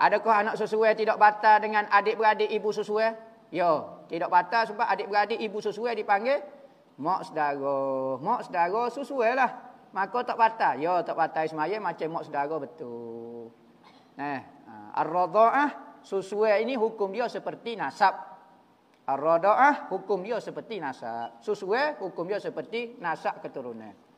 Adakah anak sesuai tidak batal dengan adik-beradik ibu sesuai? Ya, tidak batal sebab adik-beradik ibu sesuai dipanggil mak saudara. Mak saudara sesuai lah. Maka tak batal. Ya, tak batal semaya macam mak saudara betul. Eh, ha, Ar-radha'ah sesuai ini hukum dia seperti nasab. Ar-radha'ah hukum dia seperti nasab. Sesuai hukum dia seperti nasab keturunan.